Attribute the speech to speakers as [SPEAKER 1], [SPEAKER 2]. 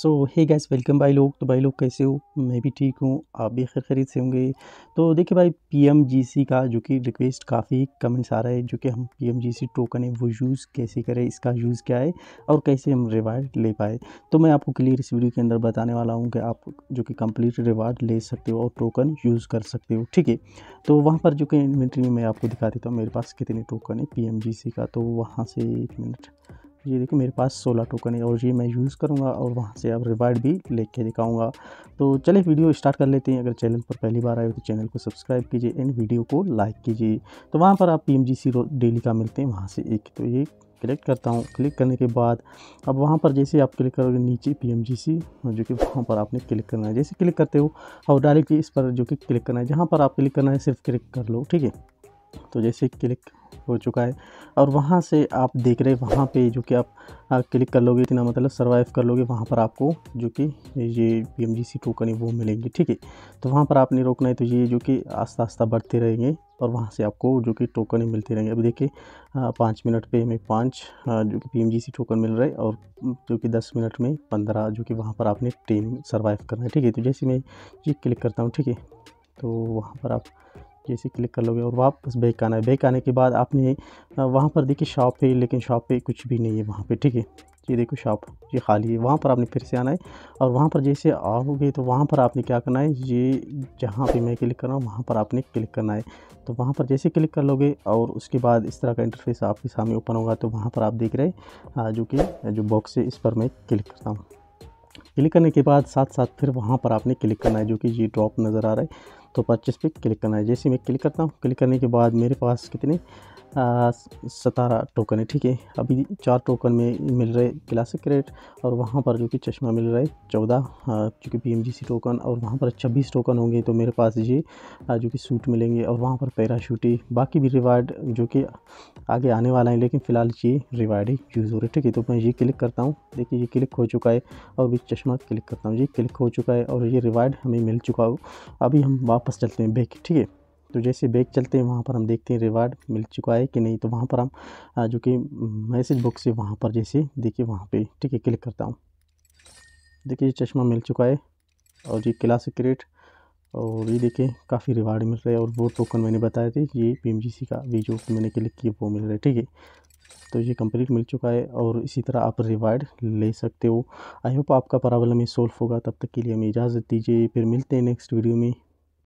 [SPEAKER 1] सो हे gas welcome भाई लोग तो भाई लोग कैसे हो मैं भी ठीक हूँ आप भी खैर खरीद से होंगे तो देखिए भाई पीएमजीसी का जो कि रिक्वेस्ट काफ़ी कमेंट्स आ रहा है जो कि हम पीएमजीसी टोकन है वो यूज़ कैसे करें इसका यूज़ क्या है और कैसे हम रिवार्ड ले पाए तो मैं आपको क्लियर इस वीडियो के अंदर बताने वाला हूँ कि आप जो कि कम्प्लीट रिवार्ड ले सकते हो और टोकन यूज़ कर सकते हो ठीक है तो वहाँ पर जो कि इन्वेंट्री में मैं आपको दिखा देता हूँ मेरे पास कितने टोकन है पी का तो वहाँ से एक मिनट ये देखिए मेरे पास सोलह टोकन है और ये मैं यूज़ करूँगा और वहाँ से आप रिवार्ड भी लेके दिखाऊंगा तो चले वीडियो स्टार्ट कर लेते हैं अगर चैनल पर पहली बार आए हो तो चैनल को सब्सक्राइब कीजिए एंड वीडियो को लाइक कीजिए तो वहाँ पर आप पी डेली का मिलते हैं वहाँ से एक तो ये क्लिक करता हूँ क्लिक करने के बाद अब वहाँ पर जैसे आप क्लिक करोगे नीचे पी जो कि वहाँ पर आपने क्लिक करना है जैसे क्लिक करते हो और डायरेक्टली इस पर जो कि क्लिक करना है जहाँ पर आप क्लिक करना है सिर्फ क्लिक कर लो ठीक है तो जैसे क्लिक हो चुका है और वहाँ से आप देख रहे वहाँ पे जो कि आप, क्लिक कर लोगे इतना मतलब सर्वाइव कर लोगे वहाँ पर आपको जो कि ये P M G C token है वो मिलेंगे ठीक है तो वहाँ पर आपने रोकना है तो ये जो कि आस्ता आस्ता बढ़ते रहेंगे और वहाँ से आपको जो कि टोकन मिलते रहेंगे अब देखिए पाँच मिनट पे हमें पाँच जो कि पी टोकन मिल रहा है और जो कि दस मिनट में पंद्रह जो कि वहाँ पर आपने ट्रेन सर्वाइव करना है ठीक है तो जैसे मैं ये क्लिक करता हूँ ठीक है तो वहाँ पर आप जैसे क्लिक कर लोगे और वापस बैक आना है बैक आने के बाद आपने वहाँ पर देखिए शॉप है लेकिन शॉप पे कुछ भी नहीं है वहाँ पे ठीक है ये देखो शॉप ये खाली है वहाँ पर आपने फिर से आना है और वहाँ पर जैसे आओगे तो वहाँ पर आपने क्या करना है ये जहाँ पे मैं क्लिक कर रहा हूँ वहाँ पर आपने क्लिक करना है तो वहाँ पर जैसे क्लिक कर लोगे और उसके बाद इस तरह का इंटरफेस आपके सामने ओपन होगा तो वहाँ पर आप देख रहे हैं जो कि जो बॉक्स है इस पर मैं क्लिक करता हूँ क्लिक करने के बाद साथ साथ फिर वहाँ पर आपने क्लिक करना है जो कि ये ड्रॉप नज़र आ रहा है तो परचेस पे क्लिक करना है जैसे मैं क्लिक करता हूँ क्लिक करने के बाद मेरे पास कितने सतारह टोकन है ठीक है अभी चार टोकन में मिल रहे क्लासिक रेट और वहाँ पर जो कि चश्मा मिल रहा है चौदह चूँकि P M G C token और वहाँ पर छब्बीस टोकन होंगे तो मेरे पास ये जो कि सूट मिलेंगे और वहाँ पर पैराशूट ही बाकी भी रिवार्ड जो कि आगे आने वाला है लेकिन फ़िलहाल ये रिवार्ड ही यूज़ हो रहा है ठीक है तो मैं ये क्लिक करता हूँ देखिए ये क्लिक हो चुका है और भी चश्मा क्लिक करता हूँ ये क्लिक हो चुका है और ये रिवार्ड हमें मिल चुका हो अभी हम वापस चलते हैं बैक ठीक है तो जैसे बैग चलते हैं वहाँ पर हम देखते हैं रिवार्ड मिल चुका है कि नहीं तो वहाँ पर हम जो कि मैसेज बॉक्स से वहाँ पर जैसे देखिए वहाँ पे ठीक है क्लिक करता हूँ देखिए ये चश्मा मिल चुका है और ये क्लास क्रिएट और ये देखिए काफ़ी रिवार्ड मिल रहा है और वो टोकन मैंने बताए थे ये पी का भी जो मैंने क्लिक किया वो मिल रहा है ठीक है तो ये कंप्लीट मिल चुका है और इसी तरह आप रिवार्ड ले सकते हो आई होप आपका प्रॉब्लम ही सॉल्व होगा तब तक के लिए हमें इजाज़त दीजिए फिर मिलते हैं नेक्स्ट वीडियो में